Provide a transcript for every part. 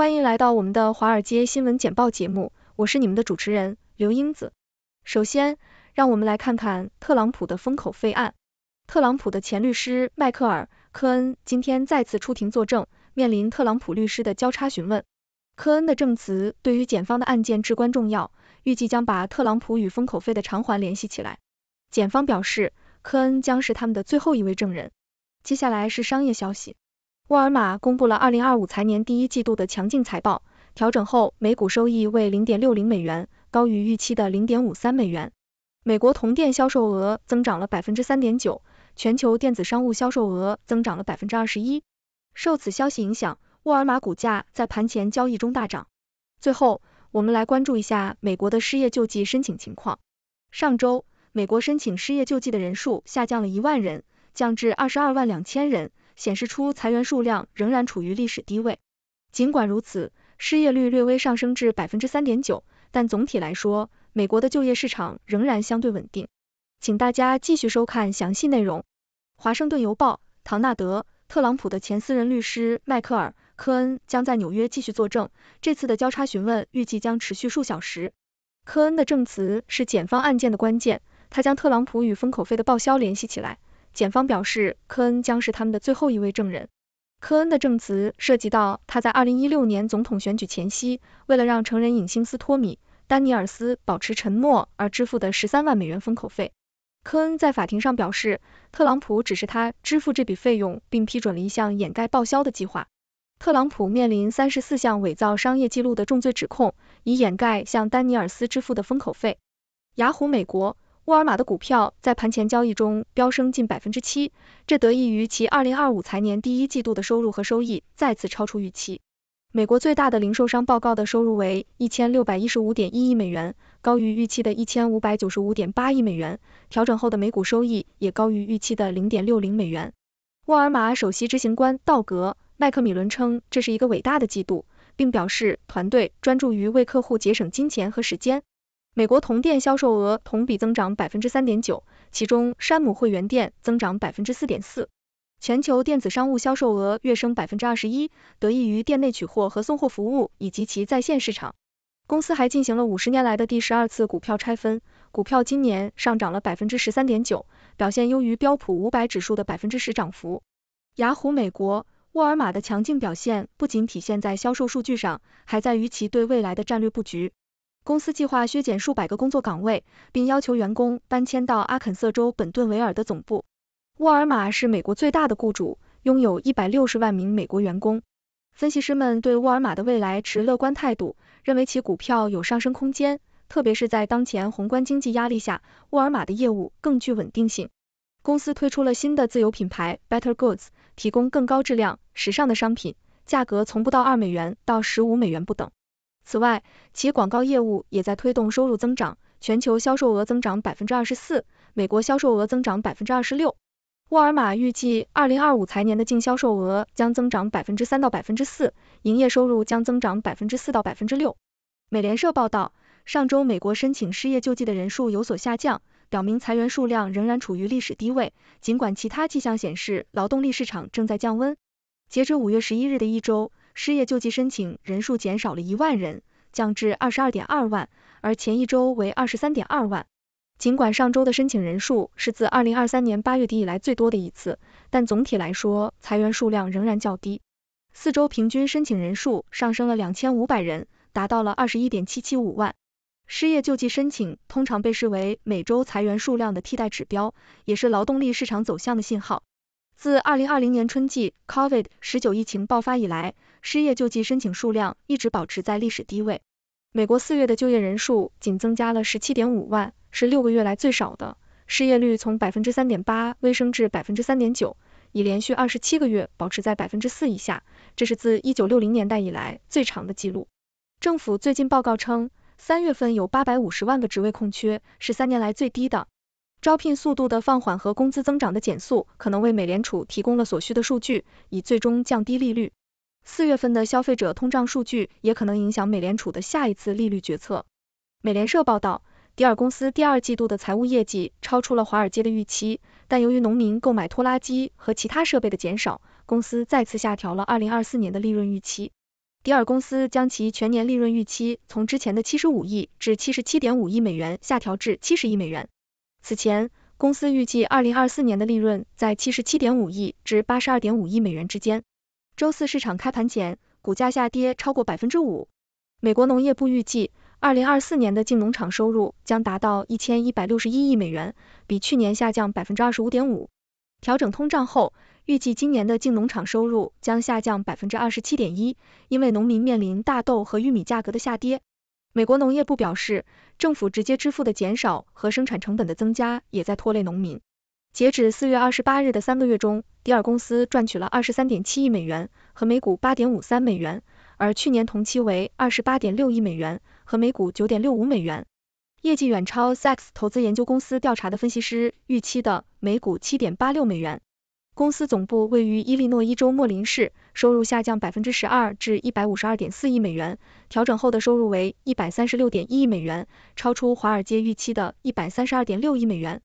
欢迎来到我们的华尔街新闻简报节目，我是你们的主持人刘英子。首先，让我们来看看特朗普的封口费案。特朗普的前律师迈克尔·科恩今天再次出庭作证，面临特朗普律师的交叉询问。科恩的证词对于检方的案件至关重要，预计将把特朗普与封口费的偿还联系起来。检方表示，科恩将是他们的最后一位证人。接下来是商业消息。沃尔玛公布了二零二五财年第一季度的强劲财报，调整后每股收益为零点六零美元，高于预期的零点五三美元。美国同店销售额增长了百分之三点九，全球电子商务销售额增长了百分之二十一。受此消息影响，沃尔玛股价在盘前交易中大涨。最后，我们来关注一下美国的失业救济申请情况。上周，美国申请失业救济的人数下降了一万人，降至二十二万两千人。显示出裁员数量仍然处于历史低位。尽管如此，失业率略微上升至百分之三点九，但总体来说，美国的就业市场仍然相对稳定。请大家继续收看详细内容。华盛顿邮报，唐纳德·特朗普的前私人律师迈克尔·科恩将在纽约继续作证。这次的交叉询问预计将持续数小时。科恩的证词是检方案件的关键，他将特朗普与封口费的报销联系起来。检方表示，科恩将是他们的最后一位证人。科恩的证词涉及到他在二零一六年总统选举前夕，为了让成人影星斯托米·丹尼尔斯保持沉默而支付的十三万美元封口费。科恩在法庭上表示，特朗普只是他支付这笔费用，并批准了一项掩盖报销的计划。特朗普面临三十四项伪造商业记录的重罪指控，以掩盖向丹尼尔斯支付的封口费。雅虎美国。沃尔玛的股票在盘前交易中飙升近百分之七，这得益于其二零二五财年第一季度的收入和收益再次超出预期。美国最大的零售商报告的收入为一千六百一十五点一亿美元，高于预期的一千五百九十五点八亿美元，调整后的每股收益也高于预期的零点六零美元。沃尔玛首席执行官道格·麦克米伦称这是一个伟大的季度，并表示团队专注于为客户节省金钱和时间。美国同店销售额同比增长百分之三点九，其中山姆会员店增长百分之四点四。全球电子商务销售额跃升百分之二十一，得益于店内取货和送货服务以及其在线市场。公司还进行了五十年来的第十二次股票拆分，股票今年上涨了百分之十三点九，表现优于标普五百指数的百分之十涨幅。雅虎美国、沃尔玛的强劲表现不仅体现在销售数据上，还在于其对未来的战略布局。公司计划削减数百个工作岗位，并要求员工搬迁到阿肯色州本顿维尔的总部。沃尔玛是美国最大的雇主，拥有一百六十万名美国员工。分析师们对沃尔玛的未来持乐观态度，认为其股票有上升空间，特别是在当前宏观经济压力下，沃尔玛的业务更具稳定性。公司推出了新的自有品牌 Better Goods，提供更高质量、时尚的商品，价格从不到二美元到十五美元不等。此外，其广告业务也在推动收入增长，全球销售额增长百分之二十四，美国销售额增长百分之二十六。沃尔玛预计，二零二五财年的净销售额将增长百分之三到百分之四，营业收入将增长百分之四到百分之六。美联社报道，上周美国申请失业救济的人数有所下降，表明裁员数量仍然处于历史低位，尽管其他迹象显示劳动力市场正在降温。截至五月十一日的一周。失业救济申请人数减少了一万人，降至二十二点二万，而前一周为二十三点二万。尽管上周的申请人数是自二零二三年八月底以来最多的一次，但总体来说裁员数量仍然较低。四周平均申请人数上升了两千五百人，达到了二十一点七七五万。失业救济申请通常被视为每周裁员数量的替代指标，也是劳动力市场走向的信号。自二零二零年春季 COVID 十九疫情爆发以来，失业救济申请数量一直保持在历史低位。美国四月的就业人数仅增加了十七点五万，是六个月来最少的。失业率从百分之三点八微升至百分之三点九，已连续二十七个月保持在百分之四以下，这是自一九六零年代以来最长的记录。政府最近报告称，三月份有八百五十万个职位空缺，是三年来最低的。招聘速度的放缓和工资增长的减速，可能为美联储提供了所需的数据，以最终降低利率。四月份的消费者通胀数据也可能影响美联储的下一次利率决策。美联社报道，迪尔公司第二季度的财务业绩超出了华尔街的预期，但由于农民购买拖拉机和其他设备的减少，公司再次下调了二零二四年的利润预期。迪尔公司将其全年利润预期从之前的七十五亿至七十七点五亿美元下调至七十亿美元。此前，公司预计二零二四年的利润在七十七点五亿至八十二点五亿美元之间。周四市场开盘前，股价下跌超过百分之五。美国农业部预计，二零二四年的净农场收入将达到一千一百六十一亿美元，比去年下降百分之二十五点五。调整通胀后，预计今年的净农场收入将下降百分之二十七点一，因为农民面临大豆和玉米价格的下跌。美国农业部表示，政府直接支付的减少和生产成本的增加也在拖累农民。截止四月二十八日的三个月中，迪尔公司赚取了二十三点七亿美元和每股八点五三美元，而去年同期为二十八点六亿美元和每股九点六五美元。业绩远超 Sax 投资研究公司调查的分析师预期的每股七点八六美元。公司总部位于伊利诺伊州莫林市，收入下降百分之十二至一百五十二点四亿美元，调整后的收入为一百三十六点一亿美元，超出华尔街预期的一百三十二点六亿美元。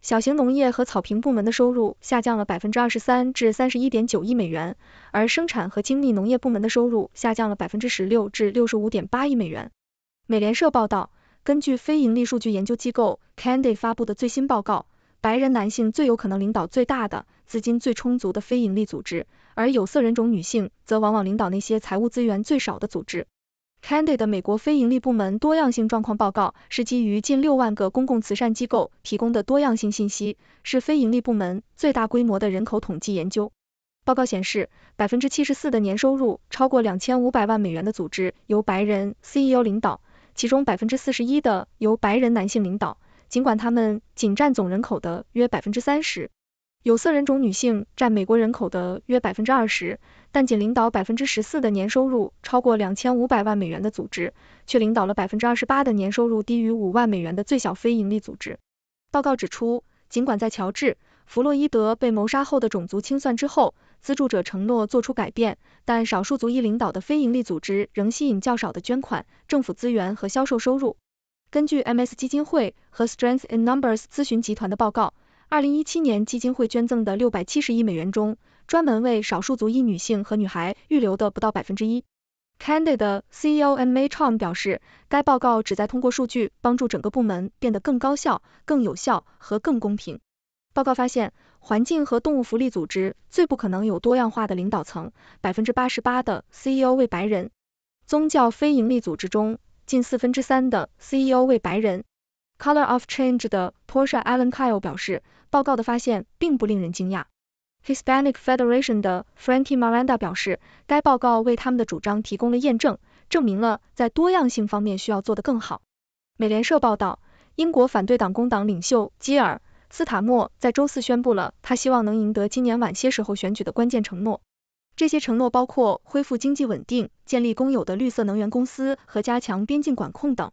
小型农业和草坪部门的收入下降了百分之二十三至三十一点九亿美元，而生产和精密农业部门的收入下降了百分之十六至六十五点八亿美元。美联社报道，根据非盈利数据研究机构 Candy 发布的最新报告，白人男性最有可能领导最大的、资金最充足的非盈利组织，而有色人种女性则往往领导那些财务资源最少的组织。Candid 的美国非营利部门多样性状况报告是基于近六万个公共慈善机构提供的多样性信息，是非营利部门最大规模的人口统计研究。报告显示，百分之七十四的年收入超过两千五百万美元的组织由白人 CEO 领导，其中百分之四十一的由白人男性领导，尽管他们仅占总人口的约百分之三十。有色人种女性占美国人口的约百分之二十，但仅领导百分之十四的年收入超过两千五百万美元的组织，却领导了百分之二十八的年收入低于五万美元的最小非营利组织。报告指出，尽管在乔治·弗洛伊德被谋杀后的种族清算之后，资助者承诺做出改变，但少数族裔领导的非营利组织仍吸引较少的捐款、政府资源和销售收入。根据 MS 基金会和 Strength in Numbers 咨询集团的报告。二零一七年基金会捐赠的六百七十亿美元中，专门为少数族裔女性和女孩预留的不到百分之一。Candid CEO M. m a y h o n 表示，该报告旨在通过数据帮助整个部门变得更高效、更有效和更公平。报告发现，环境和动物福利组织最不可能有多样化的领导层，百分之八十八的 CEO 为白人。宗教非营利组织中，近四分之三的 CEO 为白人。Color of Change 的 Portia Allen Kyle 表示。报告的发现并不令人惊讶。Hispanic Federation 的 Frankie Miranda 表示，该报告为他们的主张提供了验证，证明了在多样性方面需要做得更好。美联社报道，英国反对党工党领袖基尔·斯塔默在周四宣布了他希望能赢得今年晚些时候选举的关键承诺。这些承诺包括恢复经济稳定、建立公有的绿色能源公司和加强边境管控等。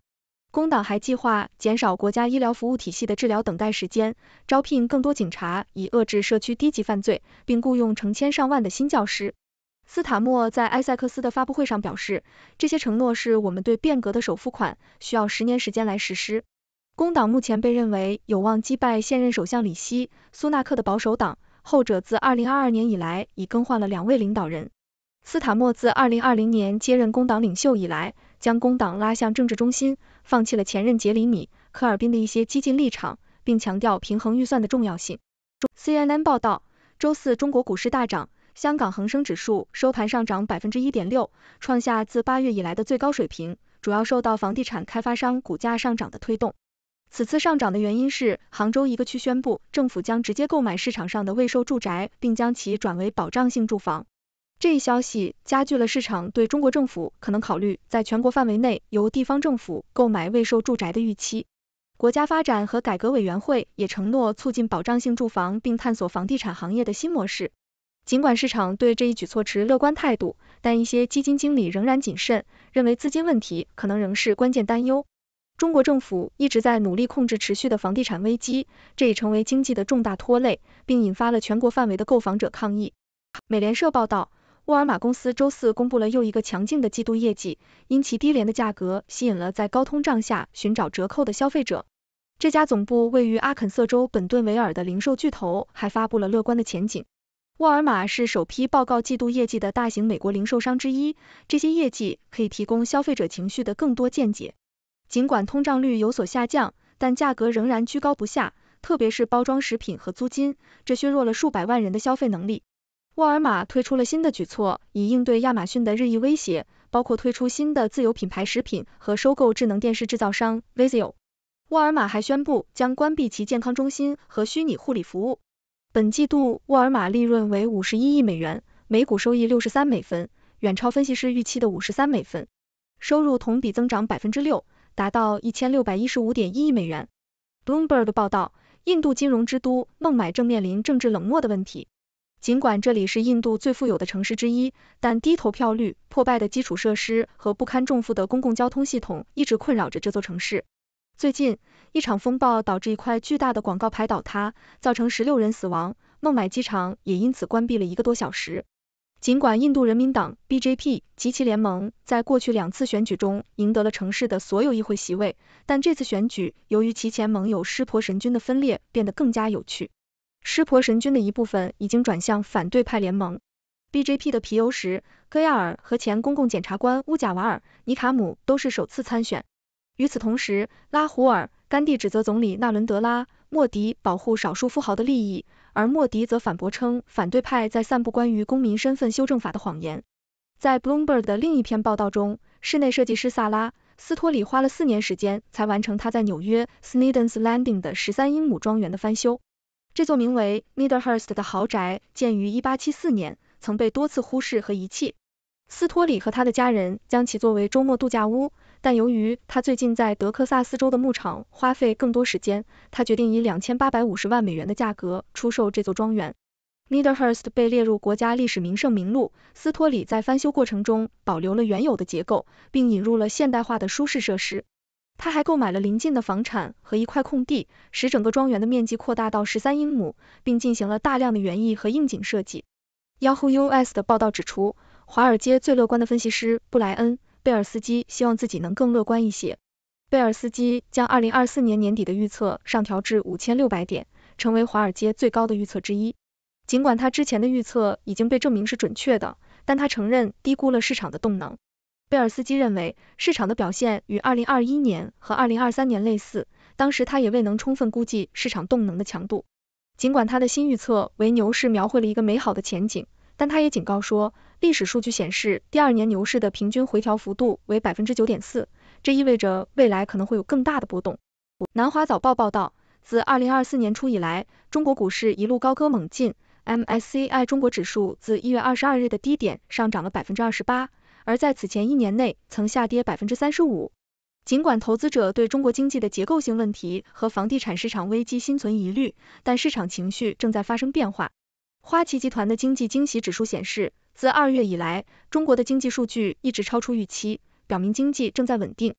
工党还计划减少国家医疗服务体系的治疗等待时间，招聘更多警察以遏制社区低级犯罪，并雇佣成千上万的新教师。斯塔默在埃塞克斯的发布会上表示，这些承诺是我们对变革的首付款，需要十年时间来实施。工党目前被认为有望击败现任首相里希·苏纳克的保守党，后者自2022年以来已更换了两位领导人。斯塔默自2020年接任工党领袖以来。将工党拉向政治中心，放弃了前任杰里米科尔宾的一些激进立场，并强调平衡预算的重要性。CNN 报道，周四中国股市大涨，香港恒生指数收盘上涨百分之一点六，创下自八月以来的最高水平，主要受到房地产开发商股价上涨的推动。此次上涨的原因是杭州一个区宣布，政府将直接购买市场上的未售住宅，并将其转为保障性住房。这一消息加剧了市场对中国政府可能考虑在全国范围内由地方政府购买未售住宅的预期。国家发展和改革委员会也承诺促进保障性住房，并探索房地产行业的新模式。尽管市场对这一举措持乐观态度，但一些基金经理仍然谨慎，认为资金问题可能仍是关键担忧。中国政府一直在努力控制持续的房地产危机，这已成为经济的重大拖累，并引发了全国范围的购房者抗议。美联社报道。沃尔玛公司周四公布了又一个强劲的季度业绩，因其低廉的价格吸引了在高通胀下寻找折扣的消费者。这家总部位于阿肯色州本顿维尔的零售巨头还发布了乐观的前景。沃尔玛是首批报告季度业绩的大型美国零售商之一，这些业绩可以提供消费者情绪的更多见解。尽管通胀率有所下降，但价格仍然居高不下，特别是包装食品和租金，这削弱了数百万人的消费能力。沃尔玛推出了新的举措，以应对亚马逊的日益威胁，包括推出新的自有品牌食品和收购智能电视制造商 Vizio。沃尔玛还宣布将关闭其健康中心和虚拟护理服务。本季度，沃尔玛利润为五十一亿美元，每股收益六十三美分，远超分析师预期的五十三美分。收入同比增长百分之六，达到一千六百一十五点一亿美元。Bloomberg 报道，印度金融之都孟买正面临政治冷漠的问题。尽管这里是印度最富有的城市之一，但低投票率、破败的基础设施和不堪重负的公共交通系统一直困扰着这座城市。最近，一场风暴导致一块巨大的广告牌倒塌，造成十六人死亡，孟买机场也因此关闭了一个多小时。尽管印度人民党 （BJP） 及其联盟在过去两次选举中赢得了城市的所有议会席位，但这次选举由于其前盟友湿婆神军的分裂变得更加有趣。湿婆神君的一部分已经转向反对派联盟 BJP 的皮尤什、戈亚尔和前公共检察官乌贾瓦尔·尼卡姆都是首次参选。与此同时，拉胡尔·甘地指责总理纳伦德拉·莫迪保护少数富豪的利益，而莫迪则反驳称反对派在散布关于公民身份修正法的谎言。在 Bloomberg 的另一篇报道中，室内设计师萨拉·斯托里花了四年时间才完成他在纽约 Sneden's Landing 的十三英亩庄园的翻修。这座名为 Midhurst 的豪宅建于1874年，曾被多次忽视和遗弃。斯托里和他的家人将其作为周末度假屋，但由于他最近在德克萨斯州的牧场花费更多时间，他决定以2850万美元的价格出售这座庄园。Midhurst 被列入国家历史名胜名录。斯托里在翻修过程中保留了原有的结构，并引入了现代化的舒适设施。他还购买了邻近的房产和一块空地，使整个庄园的面积扩大到十三英亩，并进行了大量的园艺和应景设计。Yahoo US 的报道指出，华尔街最乐观的分析师布莱恩·贝尔斯基希望自己能更乐观一些。贝尔斯基将二零二四年年底的预测上调至五千六百点，成为华尔街最高的预测之一。尽管他之前的预测已经被证明是准确的，但他承认低估了市场的动能。贝尔斯基认为，市场的表现与二零二一年和二零二三年类似，当时他也未能充分估计市场动能的强度。尽管他的新预测为牛市描绘了一个美好的前景，但他也警告说，历史数据显示，第二年牛市的平均回调幅度为百分之九点四，这意味着未来可能会有更大的波动。南华早报报道，自二零二四年初以来，中国股市一路高歌猛进，MSCI 中国指数自一月二十二日的低点上涨了百分之二十八。而在此前一年内曾下跌百分之三十五。尽管投资者对中国经济的结构性问题和房地产市场危机心存疑虑，但市场情绪正在发生变化。花旗集团的经济惊喜指数显示，自二月以来，中国的经济数据一直超出预期，表明经济正在稳定。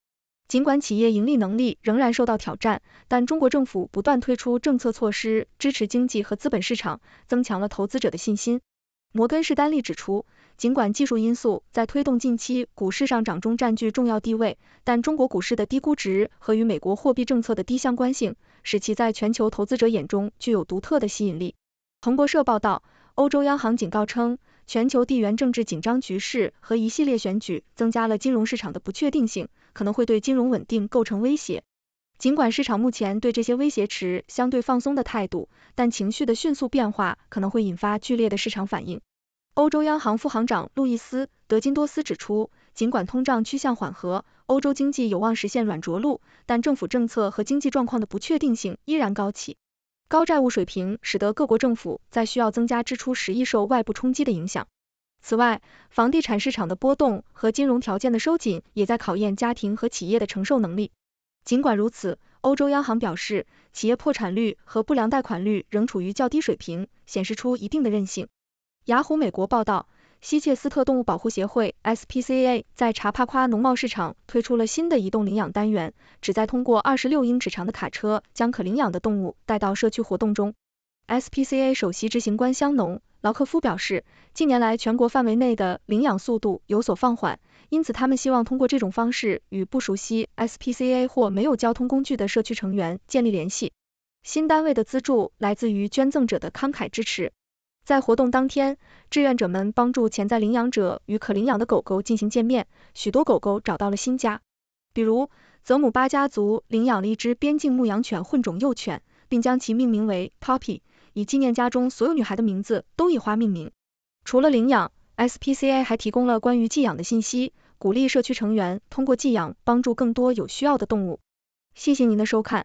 尽管企业盈利能力仍然受到挑战，但中国政府不断推出政策措施支持经济和资本市场，增强了投资者的信心。摩根士丹利指出。尽管技术因素在推动近期股市上涨中占据重要地位，但中国股市的低估值和与美国货币政策的低相关性，使其在全球投资者眼中具有独特的吸引力。彭博社报道，欧洲央行警告称，全球地缘政治紧张局势和一系列选举增加了金融市场的不确定性，可能会对金融稳定构成威胁。尽管市场目前对这些威胁持相对放松的态度，但情绪的迅速变化可能会引发剧烈的市场反应。欧洲央行副行长路易斯·德金多斯指出，尽管通胀趋向缓和，欧洲经济有望实现软着陆，但政府政策和经济状况的不确定性依然高企。高债务水平使得各国政府在需要增加支出时易受外部冲击的影响。此外，房地产市场的波动和金融条件的收紧也在考验家庭和企业的承受能力。尽管如此，欧洲央行表示，企业破产率和不良贷款率仍处于较低水平，显示出一定的韧性。雅虎美国报道，西切斯特动物保护协会 （SPCA） 在查帕夸农贸市场推出了新的移动领养单元，旨在通过二十六英尺长的卡车将可领养的动物带到社区活动中。SPCA 首席执行官香农·劳克夫表示，近年来全国范围内的领养速度有所放缓，因此他们希望通过这种方式与不熟悉 SPCA 或没有交通工具的社区成员建立联系。新单位的资助来自于捐赠者的慷慨支持。在活动当天，志愿者们帮助潜在领养者与可领养的狗狗进行见面，许多狗狗找到了新家。比如，泽姆巴家族领养了一只边境牧羊犬混种幼犬，并将其命名为 Poppy，以纪念家中所有女孩的名字都以花命名。除了领养，SPCA 还提供了关于寄养的信息，鼓励社区成员通过寄养帮助更多有需要的动物。谢谢您的收看。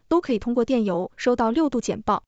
都可以通过电邮收到六度简报。